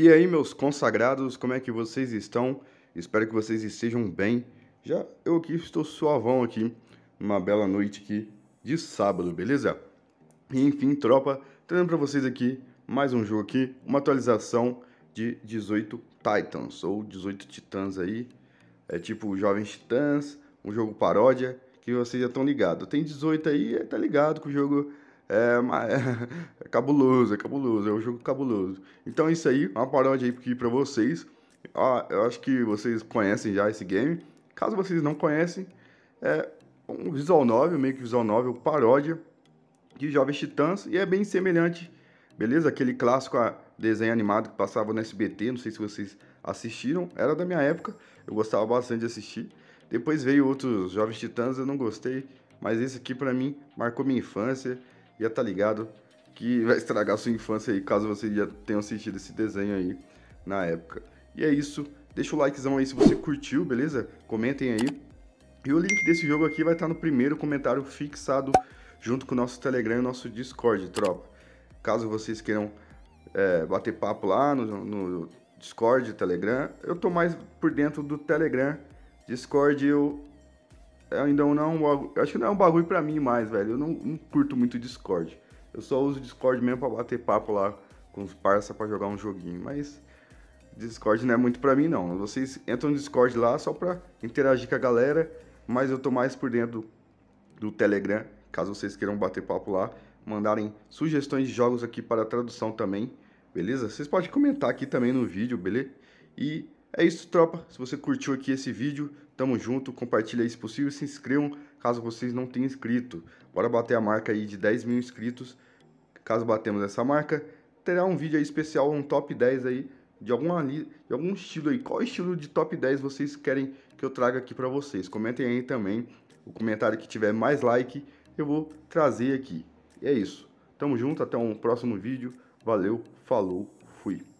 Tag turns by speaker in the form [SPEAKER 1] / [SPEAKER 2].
[SPEAKER 1] E aí, meus consagrados, como é que vocês estão? Espero que vocês estejam bem. Já eu aqui estou suavão aqui, uma bela noite aqui de sábado, beleza? E enfim, tropa, trazendo para vocês aqui mais um jogo aqui, uma atualização de 18 Titans ou 18 Titãs aí. É tipo Jovens Titãs, um jogo paródia que vocês já estão ligados. Tem 18 aí, é, tá ligado que o jogo é, é, é cabuloso, é cabuloso, é um jogo cabuloso. Então é isso aí, uma paródia aí aqui pra vocês. Ah, eu acho que vocês conhecem já esse game. Caso vocês não conhecem, é um visual novel, meio que visual novel paródia de Jovens Titãs e é bem semelhante, beleza? Aquele clássico ah, desenho animado que passava no SBT, não sei se vocês assistiram, era da minha época, eu gostava bastante de assistir. Depois veio outros Jovens Titãs, eu não gostei, mas esse aqui para mim marcou minha infância já é, tá ligado que vai estragar sua infância aí, caso você já tenha assistido esse desenho aí na época. E é isso. Deixa o likezão aí se você curtiu, beleza? Comentem aí. E o link desse jogo aqui vai estar tá no primeiro comentário fixado junto com o nosso Telegram e o nosso Discord, tropa. Caso vocês queiram é, bater papo lá no, no Discord, Telegram, eu tô mais por dentro do Telegram. Discord eu ainda não é um bagulho, acho que não é um bagulho pra mim mais, velho. Eu não, não curto muito Discord. Eu só uso Discord mesmo pra bater papo lá com os parça pra jogar um joguinho, mas Discord não é muito pra mim não. Vocês entram no Discord lá só pra interagir com a galera, mas eu tô mais por dentro do, do Telegram, caso vocês queiram bater papo lá, mandarem sugestões de jogos aqui para tradução também, beleza? Vocês podem comentar aqui também no vídeo, beleza? E é isso, tropa. Se você curtiu aqui esse vídeo, Tamo junto, compartilha aí se possível, se inscrevam caso vocês não tenham inscrito. Bora bater a marca aí de 10 mil inscritos. Caso batemos essa marca, terá um vídeo aí especial, um top 10 aí de, alguma, de algum estilo aí. Qual estilo de top 10 vocês querem que eu traga aqui para vocês? Comentem aí também. O comentário que tiver mais like, eu vou trazer aqui. E é isso. Tamo junto, até um próximo vídeo. Valeu, falou, fui.